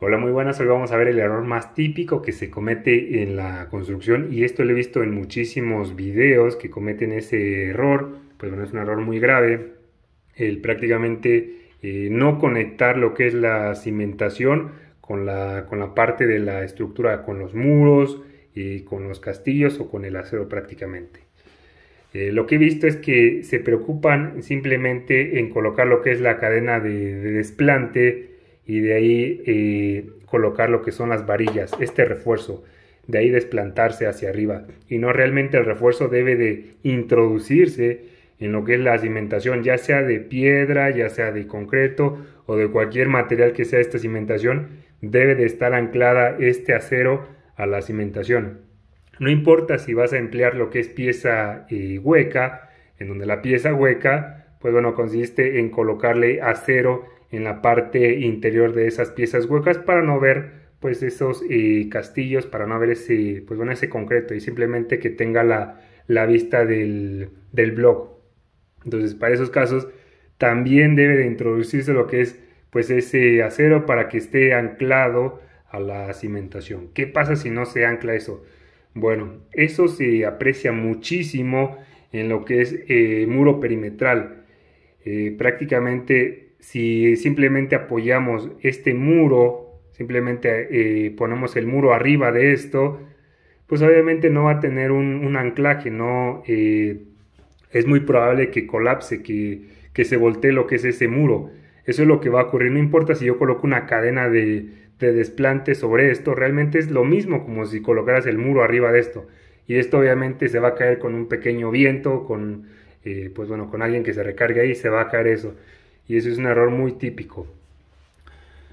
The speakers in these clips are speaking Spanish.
Hola, muy buenas. Hoy vamos a ver el error más típico que se comete en la construcción y esto lo he visto en muchísimos videos que cometen ese error. Pues bueno, es un error muy grave. El prácticamente eh, no conectar lo que es la cimentación con la, con la parte de la estructura, con los muros, y con los castillos o con el acero prácticamente. Eh, lo que he visto es que se preocupan simplemente en colocar lo que es la cadena de desplante y de ahí eh, colocar lo que son las varillas, este refuerzo, de ahí desplantarse hacia arriba. Y no realmente el refuerzo debe de introducirse en lo que es la cimentación, ya sea de piedra, ya sea de concreto o de cualquier material que sea esta cimentación, debe de estar anclada este acero a la cimentación. No importa si vas a emplear lo que es pieza eh, hueca, en donde la pieza hueca, pues bueno, consiste en colocarle acero en la parte interior de esas piezas huecas para no ver pues esos eh, castillos, para no ver ese, pues, ese concreto y simplemente que tenga la, vista del, del blog. Entonces para esos casos también debe de introducirse lo que es pues ese acero para que esté anclado a la cimentación. ¿Qué pasa si no se ancla eso? Bueno, eso se aprecia muchísimo en lo que es eh, muro perimetral. Eh, prácticamente si simplemente apoyamos este muro, simplemente eh, ponemos el muro arriba de esto, pues obviamente no va a tener un, anclaje, no eh, es muy probable que colapse, que, que, se voltee lo que es ese muro. Eso es lo que va a ocurrir, no importa si yo coloco una cadena de, de desplante sobre esto, realmente es lo mismo como si colocaras el muro arriba de esto. Y esto obviamente se va a caer con un pequeño viento, con, eh, pues bueno, con alguien que se recargue ahí, se va a caer eso y eso es un error muy típico.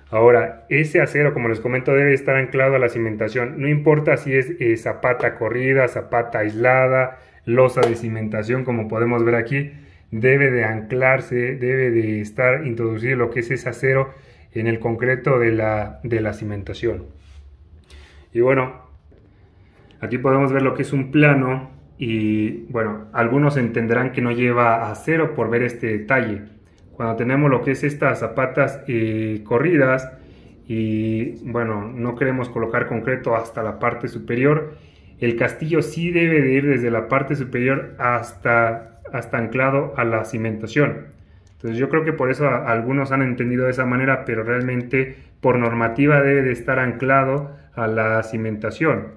Ahora, ese acero, como les comento, debe estar anclado a la cimentación. No importa si es eh, zapata corrida, zapata aislada, losa de cimentación, como podemos ver aquí, debe de anclarse, debe de estar introducido lo que es ese acero en el concreto de la, de la cimentación. Y bueno, aquí podemos ver lo que es un plano y bueno, algunos entenderán que no lleva acero por ver este detalle cuando tenemos lo que es estas zapatas eh, corridas y bueno, no queremos colocar concreto hasta la parte superior, el castillo sí debe de ir desde la parte superior hasta, hasta anclado a la cimentación. Entonces yo creo que por eso algunos han entendido de esa manera, pero realmente por normativa debe de estar anclado a la cimentación.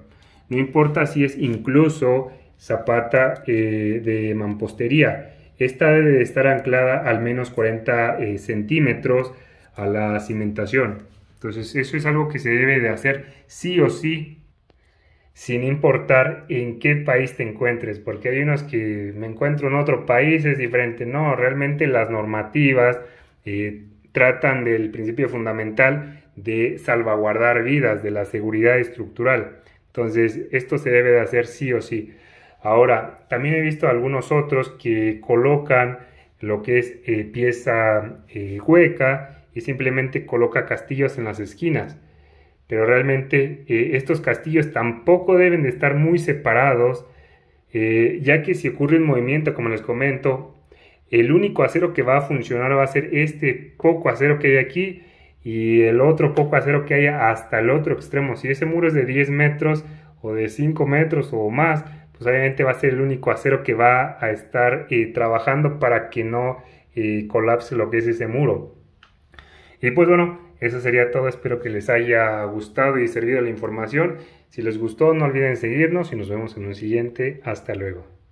No importa si es incluso zapata eh, de mampostería esta debe de estar anclada al menos 40 eh, centímetros a la cimentación. Entonces eso es algo que se debe de hacer sí o sí, sin importar en qué país te encuentres, porque hay unos que me encuentro en otro país, es diferente. No, realmente las normativas eh, tratan del principio fundamental de salvaguardar vidas, de la seguridad estructural. Entonces esto se debe de hacer sí o sí. Ahora, también he visto algunos otros que colocan lo que es eh, pieza eh, hueca y simplemente coloca castillos en las esquinas. Pero realmente eh, estos castillos tampoco deben de estar muy separados, ya que si ocurre un movimiento, como les comento, el único acero que va a funcionar va a ser este poco acero que hay aquí y el otro poco acero que haya hasta el otro extremo. Si ese muro es de 10 metros o de 5 metros o más, pues obviamente va a ser el único acero que va a estar eh, trabajando para que no eh, colapse lo que es ese muro. Y pues bueno, eso sería todo. Espero que les haya gustado y servido la información. Si les gustó, no olviden seguirnos y nos vemos en un siguiente. Hasta luego.